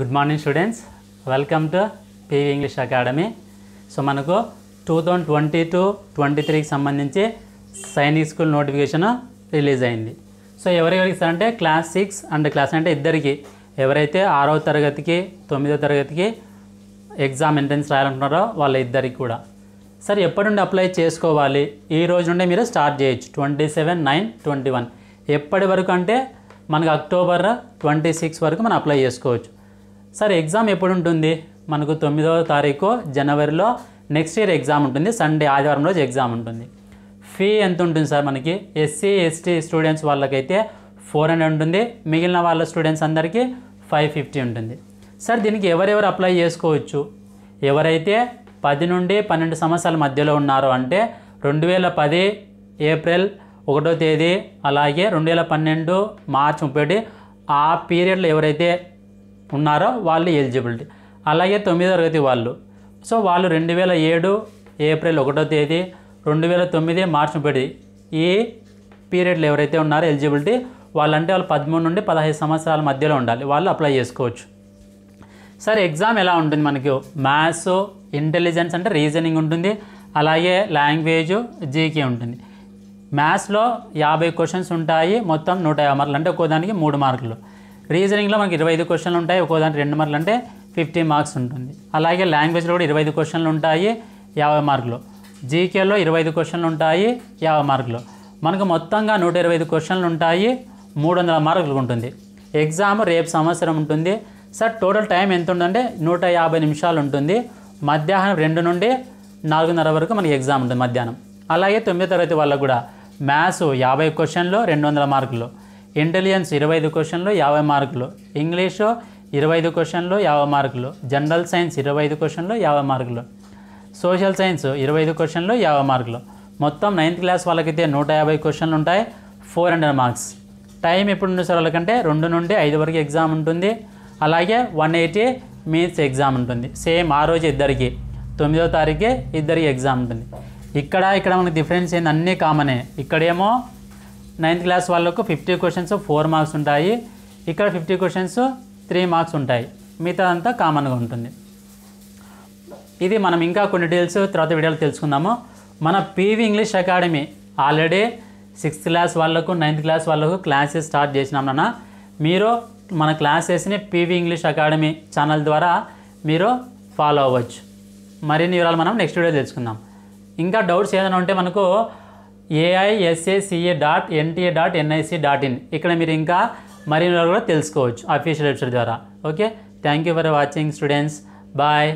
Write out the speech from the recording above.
good morning students welcome to PV English academy so మనకు two thousand twenty two twenty త్రీకి సంబంధించి Sainik school notification release అయింది so ఎవరెవరికి అంటే క్లాస్ సిక్స్ అండ్ క్లాస్ అంటే ఇద్దరికి ఎవరైతే ఆరో తరగతికి తొమ్మిదో తరగతికి ఎగ్జామ్ ఎంట్రన్స్ రాయాలంటున్నారో వాళ్ళ ఇద్దరికి కూడా సరే ఎప్పటి నుండి అప్లై చేసుకోవాలి ఈ రోజు నుండి మీరు స్టార్ట్ చేయొచ్చు twenty seven nine twenty one ఎప్పటి వరకు అంటే మనకు అక్టోబర్ ట్వంటీ సిక్స్ వరకు మనం అప్లై చేసుకోవచ్చు సార్ ఎగ్జామ్ ఎప్పుడు ఉంటుంది మనకు తొమ్మిదవ తారీఖు జనవరిలో నెక్స్ట్ ఇయర్ ఎగ్జామ్ ఉంటుంది సండే ఆదివారం రోజు ఎగ్జామ్ ఉంటుంది ఫీ ఎంత ఉంటుంది సార్ మనకి ఎస్సీ ఎస్టీ స్టూడెంట్స్ వాళ్ళకైతే ఫోర్ హండ్రెడ్ ఉంటుంది మిగిలిన వాళ్ళ స్టూడెంట్స్ అందరికీ ఫైవ్ ఫిఫ్టీ ఉంటుంది సార్ దీనికి ఎవరెవరు అప్లై చేసుకోవచ్చు ఎవరైతే పది నుండి పన్నెండు సంవత్సరాల మధ్యలో ఉన్నారో అంటే రెండు వేల పది ఏప్రిల్ ఒకటో తేదీ అలాగే రెండు వేల పన్నెండు మార్చి ముప్పై ఆ పీరియడ్లో ఎవరైతే ఉన్నారో వాళ్ళు ఎలిజిబిలిటీ అలాగే తొమ్మిదో తరగతి వాళ్ళు సో వాళ్ళు రెండు వేల ఏడు ఏప్రిల్ ఒకటో తేదీ రెండు వేల తొమ్మిది మార్చి పడి ఈ పీరియడ్లు ఎవరైతే ఉన్నారో ఎలిజిబిలిటీ వాళ్ళంటే వాళ్ళు పదమూడు నుండి పదహైదు సంవత్సరాల మధ్యలో ఉండాలి వాళ్ళు అప్లై చేసుకోవచ్చు సార్ ఎగ్జామ్ ఎలా ఉంటుంది మనకి మ్యాథ్స్ ఇంటెలిజెన్స్ అంటే రీజనింగ్ ఉంటుంది అలాగే లాంగ్వేజ్ జీకే ఉంటుంది మ్యాథ్స్లో యాభై క్వశ్చన్స్ ఉంటాయి మొత్తం నూట యాభై మార్కులు అంటే ఒక్కోదానికి మూడు మార్కులు రీజనింగ్లో మనకి ఇరవై ఐదు క్వశ్చన్లు ఉంటాయి ఒక్కో దాంట్లో రెండు మార్కులు అంటే ఫిఫ్టీ మార్క్స్ ఉంటుంది అలాగే లాంగ్వేజ్లో కూడా ఇరవై ఐదు క్వశ్చన్లు ఉంటాయి యాభై మార్కులు జీకేలో ఇరవై ఐదు క్వశ్చన్లు ఉంటాయి యాభై మార్కులు మనకు మొత్తంగా నూట ఇరవై ఐదు క్వశ్చన్లు ఉంటాయి మూడు వందల మార్కులు ఉంటుంది ఎగ్జామ్ రేపు సంవత్సరం ఉంటుంది సార్ టోటల్ టైం ఎంత ఉందంటే నూట యాభై నిమిషాలు ఉంటుంది మధ్యాహ్నం రెండు నుండి నాలుగున్నర వరకు మనకి ఎగ్జామ్ ఉంటుంది మధ్యాహ్నం అలాగే తొమ్మిదో తరగతి వాళ్ళకు కూడా మ్యాథ్స్ యాభై క్వశ్చన్లు రెండు వందల మార్కులు ఇంటెలిజెన్స్ ఇరవై ఐదు క్వశ్చన్లు యాభై మార్కులు ఇంగ్లీషు ఇరవై ఐదు క్వశ్చన్లు యాభై మార్కులు జనరల్ సైన్స్ ఇరవై ఐదు క్వశ్చన్లు యాభై మార్కులు సోషల్ సైన్స్ ఇరవై ఐదు క్వశ్చన్లు యాభై మార్కులు మొత్తం నైన్త్ క్లాస్ వాళ్ళకైతే నూట యాభై క్వశ్చన్లు ఉంటాయి ఫోర్ హండ్రెడ్ మార్క్స్ టైం ఎప్పుడు సార్ వాళ్ళకంటే రెండు నుండి ఐదు వరకు ఎగ్జామ్ ఉంటుంది అలాగే వన్ ఎయిటీ మీన్స్ ఎగ్జామ్ ఉంటుంది సేమ్ ఆ రోజు ఇద్దరికి తొమ్మిదో తారీఖే ఇద్దరికి ఎగ్జామ్ ఉంటుంది ఇక్కడ ఇక్కడ మనకి డిఫరెన్స్ ఏంది అన్నీ కామనే ఇక్కడేమో నైన్త్ క్లాస్ వాళ్ళకు ఫిఫ్టీ క్వశ్చన్స్ ఫోర్ మార్క్స్ ఉంటాయి ఇక్కడ ఫిఫ్టీ క్వశ్చన్స్ త్రీ మార్క్స్ ఉంటాయి మిగతా అంతా కామన్గా ఉంటుంది ఇది మనం ఇంకా కొన్ని డీటెయిల్స్ తర్వాత వీడియోలో తెలుసుకుందాము మన PV English academy already sixth class వాళ్ళకు నైన్త్ క్లాస్ వాళ్ళకు క్లాసెస్ స్టార్ట్ చేసినాం మీరు మన క్లాసెస్ని పీవీ ఇంగ్లీష్ అకాడమీ ఛానల్ ద్వారా మీరు ఫాలో అవ్వచ్చు మరిన్ని వివరాలు మనం నెక్స్ట్ వీడియో తెలుసుకుందాం ఇంకా డౌట్స్ ఏదైనా ఉంటే మనకు AISSEE dot NTA dot NIC dot in ఇక్కడ మీరు ఇంకా మరిన్ని కూడా తెలుసుకోవచ్చు అఫీషియల్ వెబ్సైట్ ద్వారా okay thank you for watching students bye